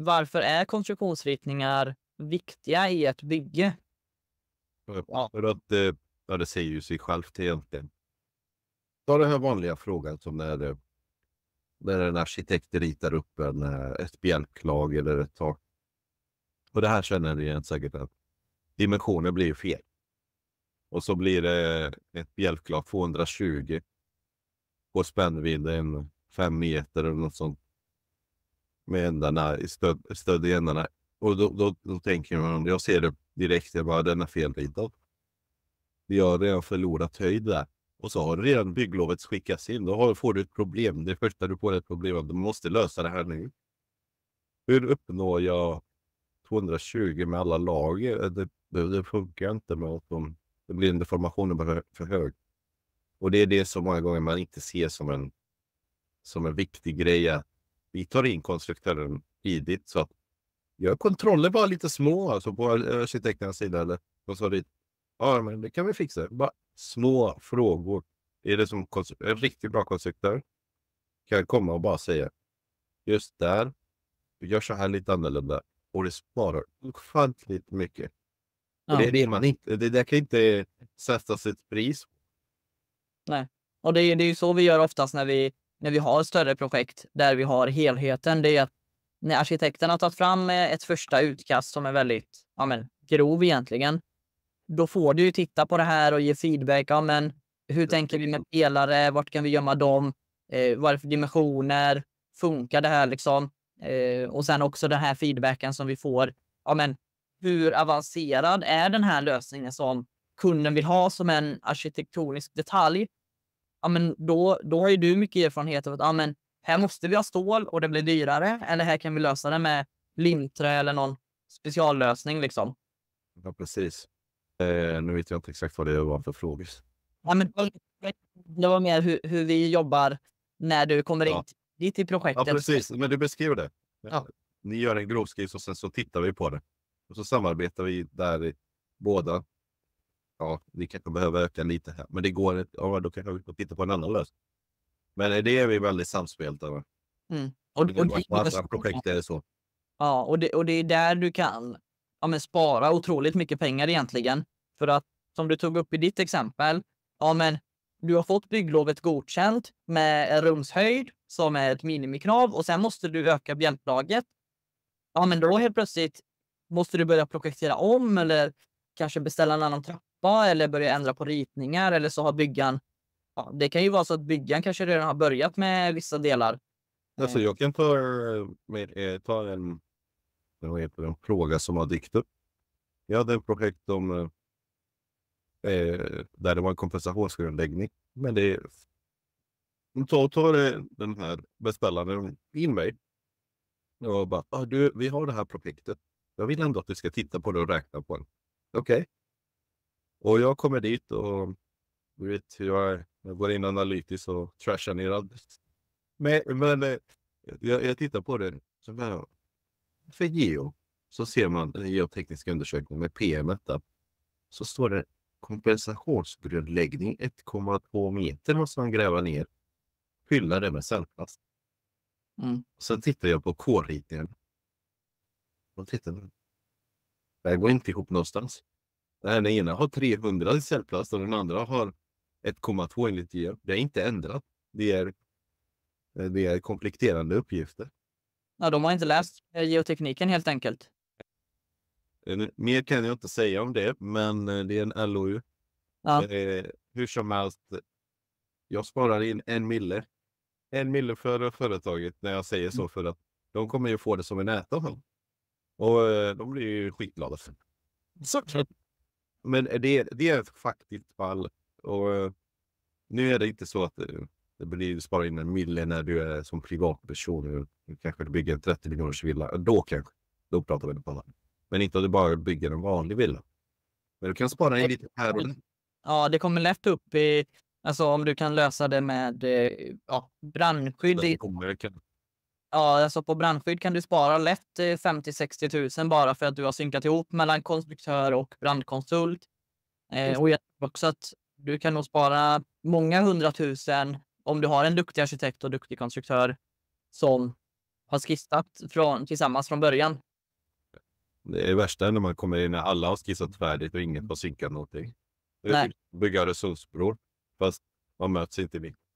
Varför är konstruktionsritningar viktiga i ett bygge? Ja. För att, eh, ja, det säger ju sig självt egentligen. Ta den här vanliga frågan som när, eh, när en arkitekt ritar upp en, eh, ett bjälklag eller ett tak. Och det här känner ni igen säkert att dimensionen blir fel. Och så blir det ett bjälklag 220 på spännvidden 5 meter eller något sånt med ändarna, i stöd, stöd i ändarna. Och då, då, då, tänker man, jag ser det direkt, jag bara den är felritad. Jag har redan förlorat höjd där. Och så har redan bygglovet skickats in. Då får du ett problem. Det första du får är ett problem du måste lösa det här nu. Hur uppnår jag 220 med alla lager? Eh, det, det, det funkar inte med att de, det blir en deformation för, för hög. Och det är det som många gånger man inte ser som en, som en viktig grej. Att vi tar in konstruktören tidigt. Så att gör kontroller bara lite små alltså på eh, arkitekternas sida. Eller och så dit. Ja, men det kan vi fixa. Bara små frågor. Är det som en riktigt bra konstruktör kan komma och bara säga just där, du gör så här lite annorlunda och det sparar ofantligt mycket. Ja. Det, det, man inte, det där kan inte sätta sitt pris Nej, och det, det är ju så vi gör oftast när vi när vi har större projekt där vi har helheten, det är att när arkitekten har tagit fram eh, ett första utkast som är väldigt ja, men, grov egentligen, då får du ju titta på det här och ge feedback. Ja, men, hur tänker vi med pelare? Vart kan vi gömma dem? Eh, vad är det för dimensioner? Funkar det här liksom? Eh, och sen också den här feedbacken som vi får. Ja, men, hur avancerad är den här lösningen som kunden vill ha som en arkitektonisk detalj? ja, men då, då har ju du mycket erfarenhet av att ja, men här måste vi ha stål och det blir dyrare. Eller här kan vi lösa det med limträ eller någon speciallösning. Liksom. Ja, precis. Eh, nu vet jag inte exakt vad det var för frågor. Ja, men, det var mer hur, hur vi jobbar när du kommer ja. in dit i projektet. Ja, precis. Men du beskriver det. Ja. Ni gör en grovskiss och sen så tittar vi på det. Och så samarbetar vi där båda ja, vi kanske behöver öka lite här, men det går inte. Ja, då kanske vi får titta på en annan lösning. Men eh, det är vi väldigt samspelta över. Mm. Och, och, och, och andra projekt är det så. Ja, och det, och det är där du kan ja, men spara otroligt mycket pengar egentligen. För att som du tog upp i ditt exempel, ja, men du har fått bygglovet godkänt med rumshöjd som är ett minimikrav och sen måste du öka bjälklaget. Ja, men då helt plötsligt måste du börja projektera om eller kanske beställa en annan trappa klippa eller börja ändra på ritningar eller så har byggaren... Ja, det kan ju vara så att byggaren kanske redan har börjat med vissa delar. Alltså, jag kan ta, med, eh, ta en, heter det, en fråga som har dykt upp. Jag hade ett projekt om, eh, eh där det var en kompensationsgrundläggning. Men det så tar den här beställaren in mig och bara, ah, du, vi har det här projektet. Jag vill ändå att du ska titta på det och räkna på det. Okej, okay. Och jag kommer dit och du vet hur jag är. Jag går in analytiskt och trashar ner allt. Men, men eh, jag, jag tittar på det. Så bara, för geo så ser man den geotekniska undersökningen med PM där. Så står det kompensationsgrundläggning 1,2 meter måste man gräva ner. Fylla det med cellplast. Mm. Sen tittar jag på K-ritningen. Och tittar Det här går inte ihop någonstans. Den ena har 300 i cellplast och den andra har 1,2 enligt GR. Det är inte ändrat. Det är, eh, det är kompletterande uppgifter. Ja, de har inte läst eh, geotekniken helt enkelt. Eh, mer kan jag inte säga om det, men det är en LOU. Ja. hur som helst, jag sparar in en mille. En mille för företaget när jag säger så mm. för att de kommer ju få det som en äta Och de blir ju skitglada. Såklart. Men det, det är ett faktiskt fall. Och eh, nu är det inte så att eh, det bedrivs spara in en mille när du är som privatperson. Du kanske du bygger en 30 miljoners villa. Då kanske. Då pratar vi inte om det. Men inte om du bara bygger en vanlig villa. Men du kan spara in lite här och Ja, det kommer lätt upp i... Alltså om du kan lösa det med eh, ja, brandskydd. Det kommer, Ja, alltså på brandskydd kan du spara lätt 50-60 eh, 000 bara för att du har synkat ihop mellan konstruktör och brandkonsult. Eh, och jag tror också att du kan nog spara många hundratusen om du har en duktig arkitekt och duktig konstruktör som har skissat från, tillsammans från början. Det är värsta när man kommer in när alla har skissat färdigt och ingen har synkat någonting. Det är Nej. Typ bygga resursbror, fast man möts inte i mitten.